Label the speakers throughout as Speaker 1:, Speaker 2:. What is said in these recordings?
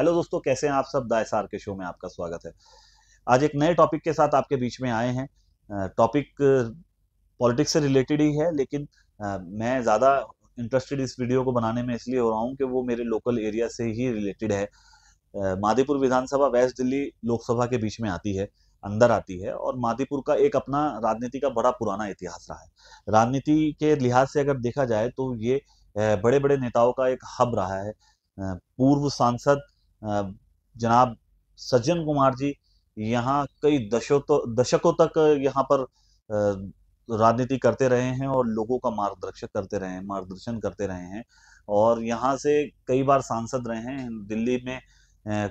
Speaker 1: hello दोस्तों कैसे हैं आप सब दायसार के शो में आपका स्वागत है आज एक नए टॉपिक के साथ आपके बीच में आए हैं टॉपिक पॉलिटिक्स से रिलेटेड ही है लेकिन मैं ज़्यादा इंटरेस्टेड इस वीडियो को बनाने में इसलिए हो रहा हूँ कि वो मेरे लोकल एरिया से ही रिलेटेड है माधेपुर विधानसभा वेस्ट दिल्ली लोकसभा के बीच में आती है अंदर आती है और माधीपुर का एक अपना राजनीति का बड़ा पुराना इतिहास रहा है राजनीति के लिहाज से अगर देखा जाए तो ये बड़े बड़े नेताओं का एक हब रहा है पूर्व सांसद जनाब सज्जन कुमार जी यहाँ कई दशों तो दशकों तक यहाँ पर राजनीति करते रहे हैं और लोगों का मार्गदर्शक करते रहे हैं मार्गदर्शन करते रहे हैं और यहाँ से कई बार सांसद रहे हैं दिल्ली में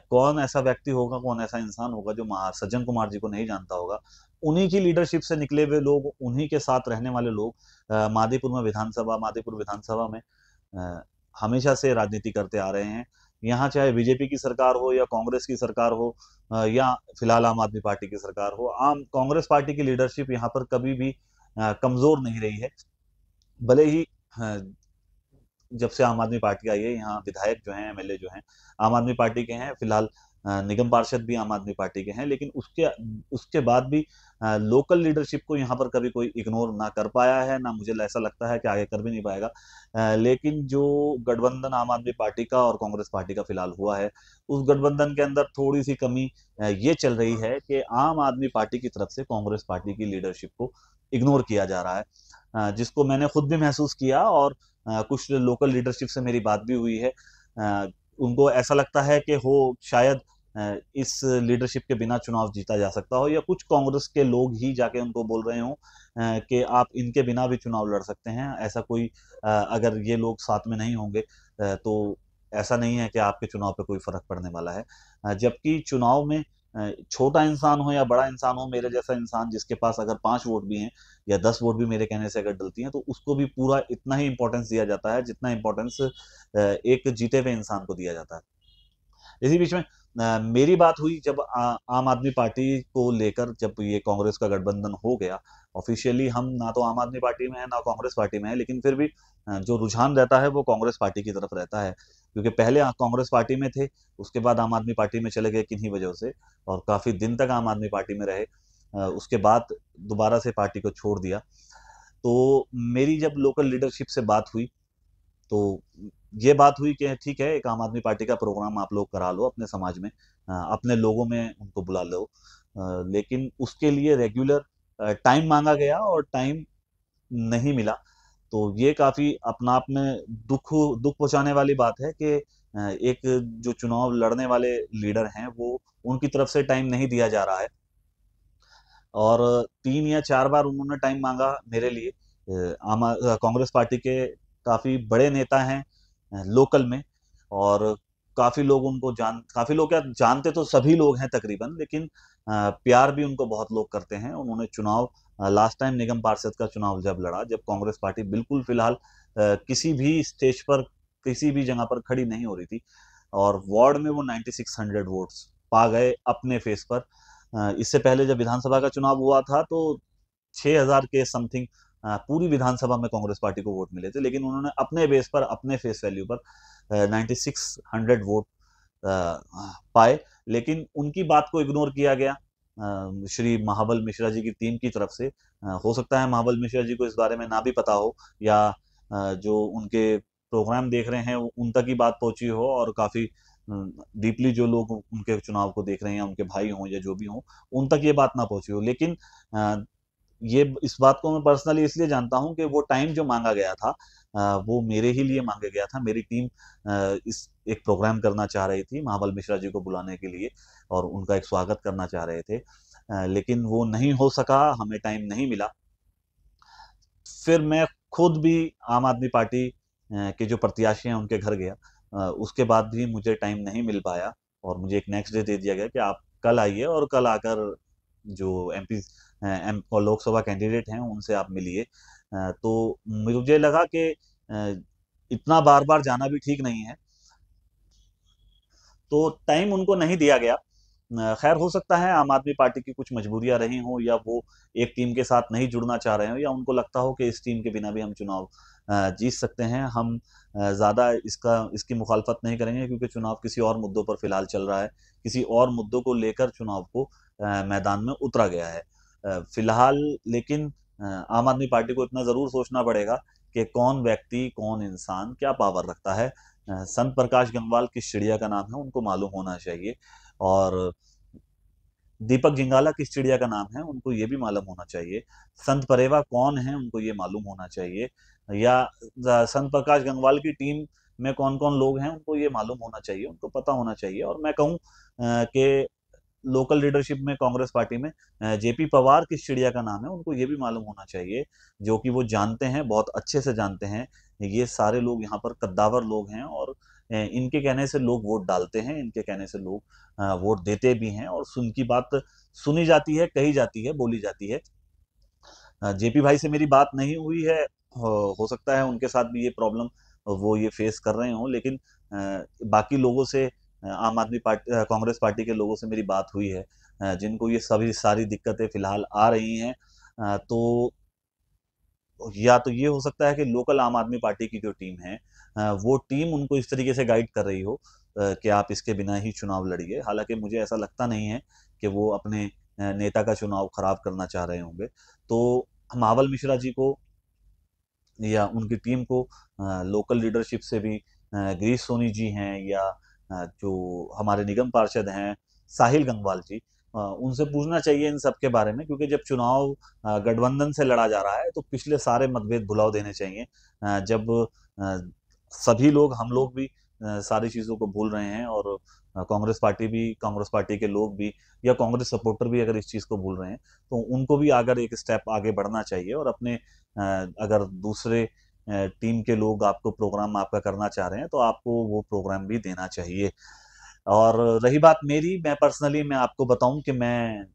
Speaker 1: कौन ऐसा व्यक्ति होगा कौन ऐसा इंसान होगा जो महा सज्जन कुमार जी को नहीं जानता होगा उन्हीं की लीडरशिप से निकले हुए लोग उन्हीं के साथ रहने वाले लोग माधेपुर में विधानसभा माधेपुर विधानसभा में हमेशा से राजनीति करते आ रहे हैं यहाँ चाहे बीजेपी की सरकार हो या कांग्रेस की सरकार हो या फिलहाल आम आदमी पार्टी की सरकार हो आम कांग्रेस पार्टी की लीडरशिप यहाँ पर कभी भी कमजोर नहीं रही है भले ही जब से आम आदमी पार्टी आई है यहाँ विधायक जो हैं एमएलए जो हैं आम आदमी पार्टी के हैं फिलहाल निगम पार्षद भी आम आदमी पार्टी के हैं लेकिन उसके उसके बाद भी लोकल लीडरशिप को यहाँ पर कभी कोई इग्नोर ना कर पाया है ना मुझे ऐसा लगता है कि आगे कर भी नहीं पाएगा लेकिन जो गठबंधन आम आदमी पार्टी का और कांग्रेस पार्टी का फिलहाल हुआ है उस गठबंधन के अंदर थोड़ी सी कमी ये चल रही है कि आम आदमी पार्टी की तरफ से कांग्रेस पार्टी की लीडरशिप को इग्नोर किया जा रहा है जिसको मैंने खुद भी महसूस किया और कुछ लोकल लीडरशिप से मेरी बात भी हुई है उनको ऐसा लगता है कि हो शायद इस लीडरशिप के बिना चुनाव जीता जा सकता हो या कुछ कांग्रेस के लोग ही जाके उनको बोल रहे हों कि आप इनके बिना भी चुनाव लड़ सकते हैं ऐसा कोई अगर ये लोग साथ में नहीं होंगे तो ऐसा नहीं है कि आपके चुनाव पे कोई फर्क पड़ने वाला है जबकि चुनाव में छोटा इंसान हो या बड़ा इंसान हो मेरे जैसा इंसान जिसके पास अगर पांच वोट भी हैं या दस वोट भी मेरे कहने से अगर डलती हैं तो उसको भी पूरा इतना ही इंपॉर्टेंस दिया जाता है जितना इंपॉर्टेंस एक जीते हुए इंसान को दिया जाता है इसी बीच में मेरी बात हुई जब आ, आम आदमी पार्टी को लेकर जब ये कांग्रेस का गठबंधन हो गया ऑफिशियली हम ना तो आम आदमी पार्टी में है ना कांग्रेस पार्टी में है लेकिन फिर भी जो रुझान रहता है वो कांग्रेस पार्टी की तरफ रहता है क्योंकि पहले कांग्रेस पार्टी में थे उसके बाद आम आदमी पार्टी में चले गए किन्हीं वजह से और काफ़ी दिन तक आम आदमी पार्टी में रहे उसके बाद दोबारा से पार्टी को छोड़ दिया तो मेरी जब लोकल लीडरशिप से बात हुई तो ये बात हुई कि ठीक है एक आम आदमी पार्टी का प्रोग्राम आप लोग करा लो अपने समाज में अपने लोगों में उनको बुला लो लेकिन उसके लिए रेगुलर टाइम मांगा गया और टाइम नहीं मिला तो ये काफ़ी अपना आप में दुख दुख पहुंचाने वाली बात है कि एक जो चुनाव लड़ने वाले लीडर हैं वो उनकी तरफ से टाइम नहीं दिया जा रहा है और तीन या चार बार उन्होंने टाइम मांगा मेरे लिए आम कांग्रेस पार्टी के काफ़ी बड़े नेता हैं लोकल में और काफ़ी लोग उनको जान काफ़ी लोग क्या जानते तो सभी लोग हैं तकरीबन लेकिन प्यार भी उनको बहुत लोग करते हैं उन्होंने चुनाव लास्ट टाइम निगम पार्षद का चुनाव जब लड़ा जब कांग्रेस पार्टी बिल्कुल फिलहाल किसी भी स्टेज पर किसी भी जगह पर खड़ी नहीं हो रही थी और वार्ड में वो 9600 वोट्स पा गए अपने फेस पर इससे पहले जब विधानसभा का चुनाव हुआ था तो 6000 के समथिंग पूरी विधानसभा में कांग्रेस पार्टी को वोट मिले थे लेकिन उन्होंने अपने बेस पर अपने फेस वैल्यू पर 9600 वोट पाए लेकिन उनकी बात को इग्नोर किया गया श्री महाबल मिश्रा जी की टीम की तरफ से हो सकता है महाबल मिश्रा जी को इस बारे में ना भी पता हो या जो उनके प्रोग्राम देख रहे हैं उन तक ही बात पहुंची हो और काफ़ी डीपली जो लोग उनके चुनाव को देख रहे हैं उनके भाई हों या जो भी हों उन तक ये बात ना पहुंची हो लेकिन ये इस बात को मैं पर्सनली इसलिए जानता हूं कि वो टाइम जो मांगा गया था वो मेरे ही लिए मांगा गया था मेरी टीम इस एक प्रोग्राम करना चाह रही थी महाबल मिश्रा जी को बुलाने के लिए और उनका एक स्वागत करना चाह रहे थे लेकिन वो नहीं हो सका हमें टाइम नहीं मिला फिर मैं खुद भी आम आदमी पार्टी के जो प्रत्याशी हैं उनके घर गया उसके बाद भी मुझे टाइम नहीं मिल पाया और मुझे एक नेक्स्ट डे दे दिया गया कि आप कल आइए और कल आकर जो M P M Lok Sabha candidate हैं उनसे आप मिलिए तो मुझे लगा कि इतना बार बार जाना भी ठीक नहीं है तो टाइम उनको नहीं दिया गया खैर हो सकता है आम आदमी पार्टी की कुछ मजबूरियां रही हों या वो एक टीम के साथ नहीं जुड़ना चाह रहे हों या उनको लगता हो कि इस टीम के बिना भी हम चुनाव जीत सकते हैं हम ज़्यादा इसका इसकी मुखालफत नहीं करेंगे क्योंकि चुनाव किसी और मुद्दों पर फिलहाल चल रहा है किसी और मुद्दों को लेकर चुनाव को मैदान में उतरा गया है फिलहाल लेकिन आम आदमी पार्टी को इतना ज़रूर सोचना पड़ेगा कि कौन व्यक्ति कौन इंसान क्या पावर रखता है संत प्रकाश गंगवाल किस चिड़िया का नाम है उनको मालूम होना चाहिए और दीपक जिंगाला किस चिड़िया का नाम है उनको ये भी मालूम होना चाहिए संत परेवा कौन है उनको ये मालूम होना चाहिए या संत प्रकाश गंगवाल की टीम में कौन कौन लोग हैं उनको ये मालूम होना चाहिए उनको पता होना चाहिए और मैं कहूँ कि लोकल लीडरशिप में कांग्रेस पार्टी में जेपी पवार किस चिड़िया का नाम है उनको ये भी मालूम होना चाहिए जो कि वो जानते हैं बहुत अच्छे से जानते हैं ये सारे लोग यहाँ पर कद्दावर लोग हैं और इनके कहने से लोग वोट डालते हैं इनके कहने से लोग वोट देते भी हैं और सुन की बात सुनी जाती है कही जाती है बोली जाती है जेपी भाई से मेरी बात नहीं हुई है हो सकता है उनके साथ भी ये प्रॉब्लम वो ये फेस कर रहे हों लेकिन बाकी लोगों से आम आदमी पार्टी कांग्रेस पार्टी के लोगों से मेरी बात हुई है जिनको ये सभी सारी दिक्कतें फिलहाल आ रही हैं तो या तो ये हो सकता है कि लोकल आम आदमी पार्टी की जो टीम है वो टीम उनको इस तरीके से गाइड कर रही हो कि आप इसके बिना ही चुनाव लड़िए हालांकि मुझे ऐसा लगता नहीं है कि वो अपने नेता का चुनाव खराब करना चाह रहे होंगे तो मावल मिश्रा जी को या उनकी टीम को लोकल लीडरशिप से भी ग्रीस सोनी जी हैं या जो हमारे निगम पार्षद हैं साहिल गंगवाल जी उनसे पूछना चाहिए इन सब के बारे में क्योंकि जब चुनाव गठबंधन से लड़ा जा रहा है तो पिछले सारे मतभेद भुलाव देने चाहिए जब सभी लोग हम लोग भी सारी चीज़ों को भूल रहे हैं और कांग्रेस पार्टी भी कांग्रेस पार्टी के लोग भी या कांग्रेस सपोर्टर भी अगर इस चीज़ को भूल रहे हैं तो उनको भी अगर एक स्टेप आगे बढ़ना चाहिए और अपने अगर दूसरे टीम के लोग आपको प्रोग्राम आपका करना चाह रहे हैं तो आपको वो प्रोग्राम भी देना चाहिए और रही बात मेरी मैं पर्सनली मैं आपको बताऊं कि मैं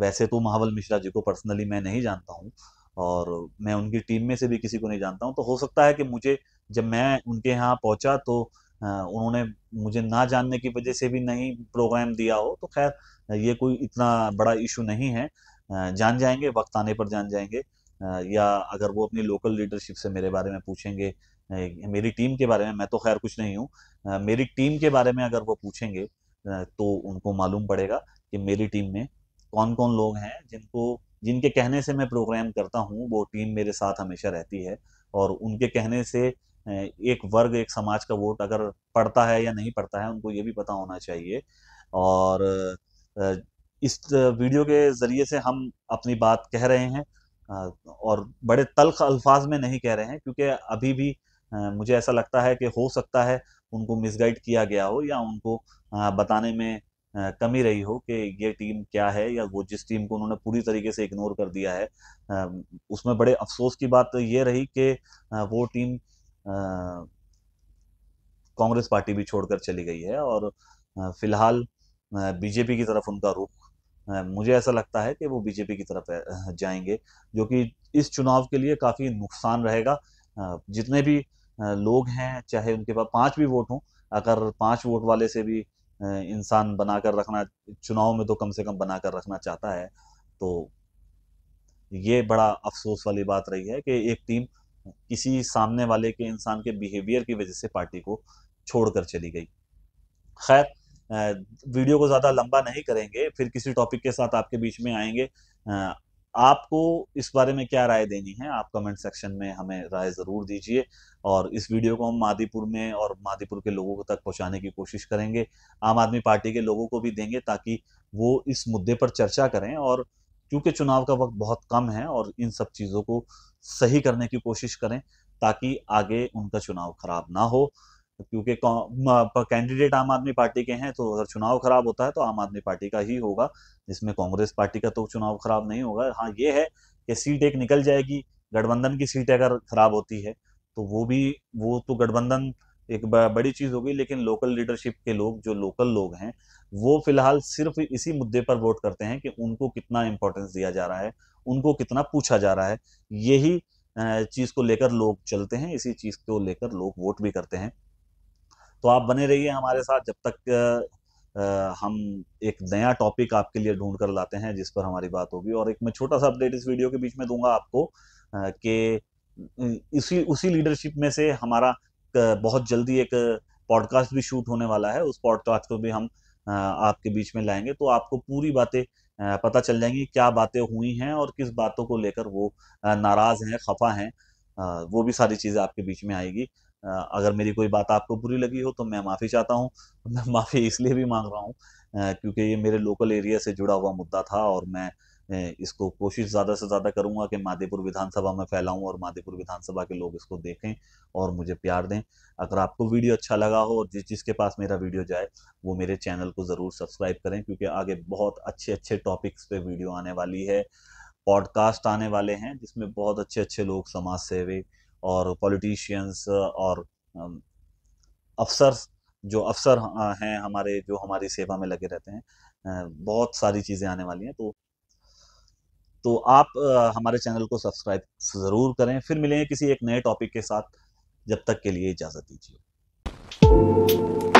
Speaker 1: वैसे तो महावल मिश्रा जी को पर्सनली मैं नहीं जानता हूं और मैं उनकी टीम में से भी किसी को नहीं जानता हूं तो हो सकता है कि मुझे जब मैं उनके यहाँ पहुंचा तो उन्होंने मुझे ना जानने की वजह से भी नहीं प्रोग्राम दिया हो तो खैर ये कोई इतना बड़ा इशू नहीं है जान जाएंगे वक्त आने पर जान जाएंगे या अगर वो अपनी लोकल लीडरशिप से मेरे बारे में पूछेंगे मेरी टीम के बारे में मैं तो खैर कुछ नहीं हूँ मेरी टीम के बारे में अगर वो पूछेंगे तो उनको मालूम पड़ेगा कि मेरी टीम में कौन कौन लोग हैं जिनको जिनके कहने से मैं प्रोग्राम करता हूँ वो टीम मेरे साथ हमेशा रहती है और उनके कहने से एक वर्ग एक समाज का वोट अगर पड़ता है या नहीं पड़ता है उनको ये भी पता होना चाहिए और इस वीडियो के ज़रिए से हम अपनी बात कह रहे हैं और बड़े तलख अल्फाज में नहीं कह रहे हैं क्योंकि अभी भी मुझे ऐसा लगता है कि हो सकता है उनको मिसगाइड किया गया हो या उनको बताने में कमी रही हो कि ये टीम क्या है या वो जिस टीम को उन्होंने पूरी तरीके से इग्नोर कर दिया है उसमें बड़े अफसोस की बात ये रही कि वो टीम कांग्रेस पार्टी भी छोड़कर चली गई है और फिलहाल बीजेपी की तरफ उनका रुख मुझे ऐसा लगता है कि वो बीजेपी की तरफ जाएंगे जो कि इस चुनाव के लिए काफ़ी नुकसान रहेगा जितने भी लोग हैं चाहे उनके पास पांच भी वोट हों अगर पांच वोट वाले से भी इंसान बनाकर रखना चुनाव में तो कम से कम बनाकर रखना चाहता है तो ये बड़ा अफसोस वाली बात रही है कि एक टीम किसी सामने वाले के इंसान के बिहेवियर की वजह से पार्टी को छोड़कर चली गई खैर वीडियो को ज़्यादा लंबा नहीं करेंगे फिर किसी टॉपिक के साथ आपके बीच में आएंगे आपको इस बारे में क्या राय देनी है आप कमेंट सेक्शन में हमें राय ज़रूर दीजिए और इस वीडियो को हम मादीपुर में और मादीपुर के लोगों तक पहुंचाने की कोशिश करेंगे आम आदमी पार्टी के लोगों को भी देंगे ताकि वो इस मुद्दे पर चर्चा करें और क्योंकि चुनाव का वक्त बहुत कम है और इन सब चीज़ों को सही करने की कोशिश करें ताकि आगे उनका चुनाव खराब ना हो क्योंकि कैंडिडेट आम आदमी पार्टी के हैं तो अगर चुनाव खराब होता है तो आम आदमी पार्टी का ही होगा इसमें कांग्रेस पार्टी का तो चुनाव खराब नहीं होगा हाँ ये है कि सीट एक निकल जाएगी गठबंधन की सीट अगर खराब होती है तो वो भी वो तो गठबंधन एक बड़ी चीज़ होगी लेकिन लोकल लीडरशिप के लोग जो लोकल लोग हैं वो फिलहाल सिर्फ इसी मुद्दे पर वोट करते हैं कि उनको कितना इम्पोर्टेंस दिया जा रहा है उनको कितना पूछा जा रहा है यही चीज़ को लेकर लोग चलते हैं इसी चीज़ को लेकर लोग वोट भी करते हैं तो आप बने रहिए हमारे साथ जब तक हम एक नया टॉपिक आपके लिए ढूंढ कर लाते हैं जिस पर हमारी बात होगी और एक मैं छोटा सा अपडेट इस वीडियो के बीच में दूंगा आपको कि इसी उसी लीडरशिप में से हमारा बहुत जल्दी एक पॉडकास्ट भी शूट होने वाला है उस पॉडकास्ट को भी हम आपके बीच में लाएंगे तो आपको पूरी बातें पता चल जाएंगी क्या बातें हुई हैं और किस बातों को लेकर वो नाराज़ हैं खफा हैं वो भी सारी चीज़ें आपके बीच में आएगी अगर मेरी कोई बात आपको बुरी लगी हो तो मैं माफ़ी चाहता हूँ मैं माफ़ी इसलिए भी मांग रहा हूँ क्योंकि ये मेरे लोकल एरिया से जुड़ा हुआ मुद्दा था और मैं इसको कोशिश ज़्यादा से ज़्यादा करूँगा कि माधेपुर विधानसभा में फैलाऊँ और माधेपुर विधानसभा के लोग इसको देखें और मुझे प्यार दें अगर आपको वीडियो अच्छा लगा हो और जिस जिसके पास मेरा वीडियो जाए वो मेरे चैनल को ज़रूर सब्सक्राइब करें क्योंकि आगे बहुत अच्छे अच्छे टॉपिक्स पे वीडियो आने वाली है पॉडकास्ट आने वाले हैं जिसमें बहुत अच्छे अच्छे लोग समाज सेवी और पॉलिटिशियंस और um, अफसर जो अफसर हैं हमारे जो हमारी सेवा में लगे रहते हैं बहुत सारी चीज़ें आने वाली हैं तो तो आप हमारे चैनल को सब्सक्राइब ज़रूर करें फिर मिलेंगे किसी एक नए टॉपिक के साथ जब तक के लिए इजाज़त दीजिए